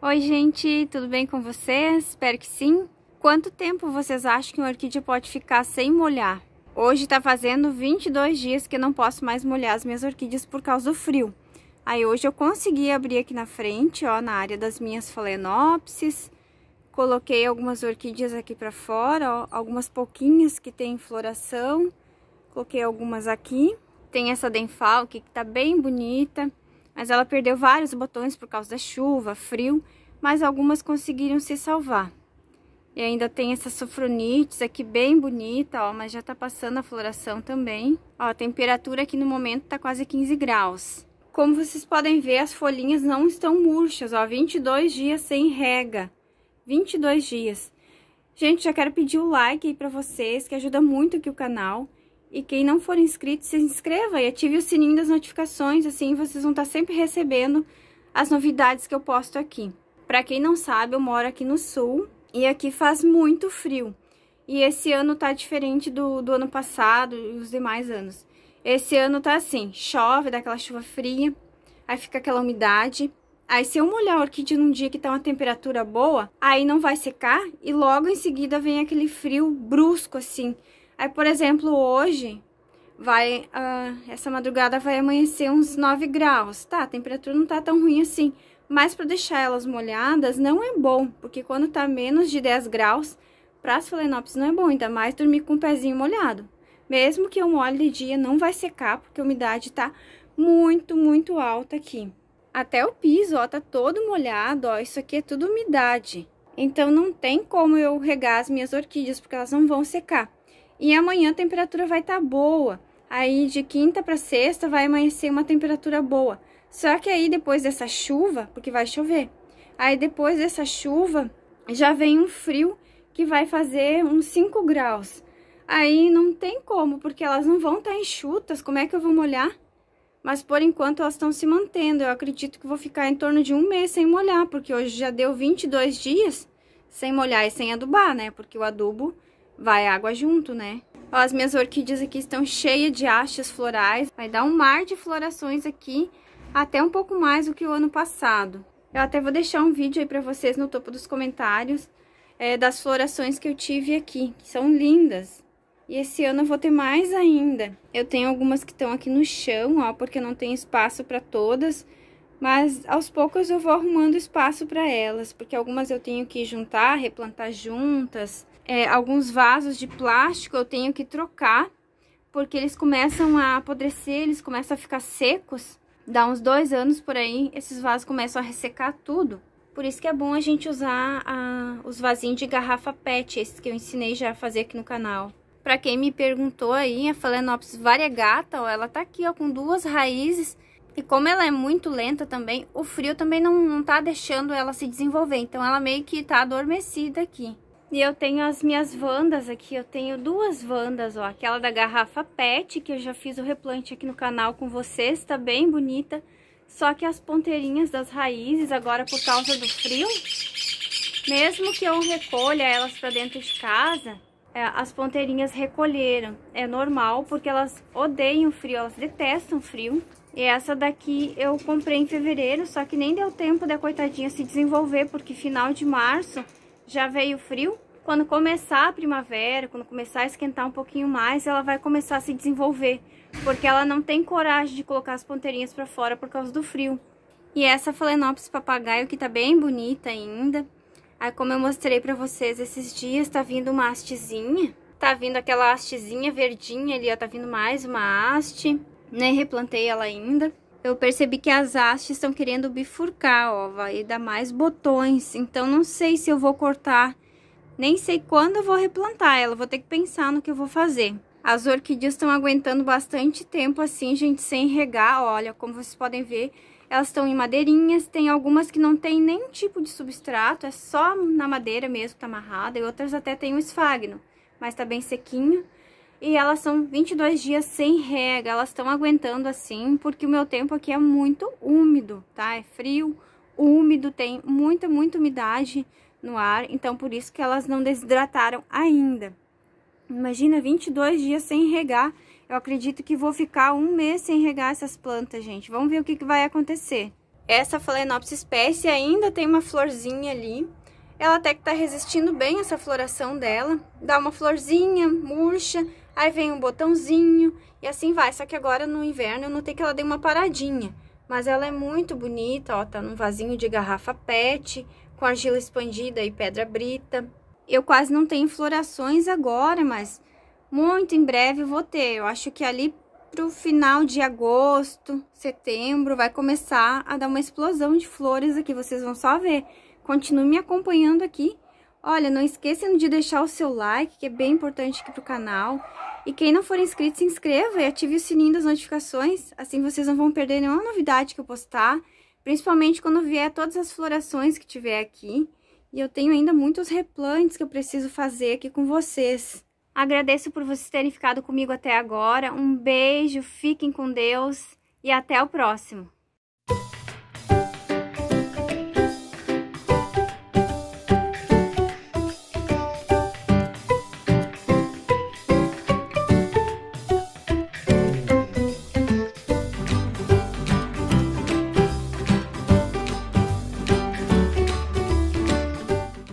Oi, gente, tudo bem com vocês? Espero que sim. Quanto tempo vocês acham que uma orquídea pode ficar sem molhar? Hoje está fazendo 22 dias que eu não posso mais molhar as minhas orquídeas por causa do frio. Aí hoje eu consegui abrir aqui na frente, ó, na área das minhas phalaenopsis. Coloquei algumas orquídeas aqui para fora, ó, algumas pouquinhas que tem floração. Coloquei algumas aqui. Tem essa denfalque que tá bem bonita mas ela perdeu vários botões por causa da chuva, frio, mas algumas conseguiram se salvar. E ainda tem essa sofronites aqui bem bonita, ó, mas já tá passando a floração também. Ó, a temperatura aqui no momento tá quase 15 graus. Como vocês podem ver, as folhinhas não estão murchas, ó, 22 dias sem rega. 22 dias. Gente, já quero pedir o like aí pra vocês, que ajuda muito aqui o canal. E quem não for inscrito, se inscreva e ative o sininho das notificações, assim vocês vão estar sempre recebendo as novidades que eu posto aqui. Para quem não sabe, eu moro aqui no sul e aqui faz muito frio. E esse ano tá diferente do, do ano passado e os demais anos. Esse ano tá assim, chove, dá aquela chuva fria, aí fica aquela umidade. Aí se eu molhar a orquídea num dia que tá uma temperatura boa, aí não vai secar e logo em seguida vem aquele frio brusco assim, Aí, por exemplo, hoje vai. Uh, essa madrugada vai amanhecer uns 9 graus. Tá, a temperatura não tá tão ruim assim. Mas para deixar elas molhadas não é bom, porque quando tá menos de 10 graus, para as Phalaenopsis não é bom, ainda mais dormir com o pezinho molhado. Mesmo que eu molhe de dia, não vai secar, porque a umidade tá muito, muito alta aqui. Até o piso, ó, tá todo molhado, ó, isso aqui é tudo umidade. Então, não tem como eu regar as minhas orquídeas, porque elas não vão secar. E amanhã a temperatura vai estar tá boa. Aí de quinta para sexta vai amanhecer uma temperatura boa. Só que aí depois dessa chuva, porque vai chover, aí depois dessa chuva já vem um frio que vai fazer uns 5 graus. Aí não tem como, porque elas não vão estar tá enxutas, como é que eu vou molhar? Mas por enquanto elas estão se mantendo, eu acredito que vou ficar em torno de um mês sem molhar, porque hoje já deu 22 dias sem molhar e sem adubar, né? Porque o adubo vai água junto, né? Ó, as minhas orquídeas aqui estão cheias de hastes florais. Vai dar um mar de florações aqui, até um pouco mais do que o ano passado. Eu até vou deixar um vídeo aí pra vocês no topo dos comentários é, das florações que eu tive aqui, que são lindas. E esse ano eu vou ter mais ainda. Eu tenho algumas que estão aqui no chão, ó, porque não tem espaço para todas. Mas aos poucos eu vou arrumando espaço para elas, porque algumas eu tenho que juntar, replantar juntas é, alguns vasos de plástico eu tenho que trocar, porque eles começam a apodrecer, eles começam a ficar secos. Dá uns dois anos por aí, esses vasos começam a ressecar tudo. Por isso que é bom a gente usar a, os vasinhos de garrafa pet, esses que eu ensinei já a fazer aqui no canal. Pra quem me perguntou aí, a Phalaenopsis variegata, ó, ela tá aqui ó, com duas raízes. E como ela é muito lenta também, o frio também não, não tá deixando ela se desenvolver. Então ela meio que tá adormecida aqui. E eu tenho as minhas vandas aqui, eu tenho duas vandas, ó. Aquela da garrafa pet, que eu já fiz o replante aqui no canal com vocês, tá bem bonita. Só que as ponteirinhas das raízes, agora por causa do frio, mesmo que eu recolha elas para dentro de casa, é, as ponteirinhas recolheram. É normal, porque elas odeiam frio, elas detestam frio. E essa daqui eu comprei em fevereiro, só que nem deu tempo da coitadinha se desenvolver, porque final de março já veio frio. Quando começar a primavera, quando começar a esquentar um pouquinho mais, ela vai começar a se desenvolver, porque ela não tem coragem de colocar as ponteirinhas para fora por causa do frio. E essa Phalaenopsis papagaio que tá bem bonita ainda. Aí como eu mostrei para vocês esses dias, tá vindo uma hastezinha. Tá vindo aquela hastezinha verdinha ali, ó, tá vindo mais uma haste. Nem replantei ela ainda eu percebi que as hastes estão querendo bifurcar, ó, vai dar mais botões. Então, não sei se eu vou cortar, nem sei quando eu vou replantar ela, vou ter que pensar no que eu vou fazer. As orquídeas estão aguentando bastante tempo assim, gente, sem regar, olha, como vocês podem ver, elas estão em madeirinhas, tem algumas que não tem nenhum tipo de substrato, é só na madeira mesmo que tá amarrada, e outras até tem o esfagno, mas tá bem sequinho. E elas são 22 dias sem rega, elas estão aguentando assim, porque o meu tempo aqui é muito úmido, tá? É frio, úmido, tem muita, muita umidade no ar, então por isso que elas não desidrataram ainda. Imagina 22 dias sem regar, eu acredito que vou ficar um mês sem regar essas plantas, gente. Vamos ver o que, que vai acontecer. Essa Phalaenopsis espécie ainda tem uma florzinha ali. Ela até que tá resistindo bem essa floração dela. Dá uma florzinha murcha, aí vem um botãozinho e assim vai. Só que agora no inverno eu notei que ela deu uma paradinha, mas ela é muito bonita, ó, tá num vasinho de garrafa pet, com argila expandida e pedra brita. Eu quase não tenho florações agora, mas muito em breve vou ter. Eu acho que ali pro final de agosto, setembro, vai começar a dar uma explosão de flores aqui, vocês vão só ver. Continue me acompanhando aqui Olha, não esqueçam de deixar o seu like, que é bem importante aqui pro canal. E quem não for inscrito, se inscreva e ative o sininho das notificações, assim vocês não vão perder nenhuma novidade que eu postar, principalmente quando vier todas as florações que tiver aqui. E eu tenho ainda muitos replantes que eu preciso fazer aqui com vocês. Agradeço por vocês terem ficado comigo até agora. Um beijo, fiquem com Deus e até o próximo.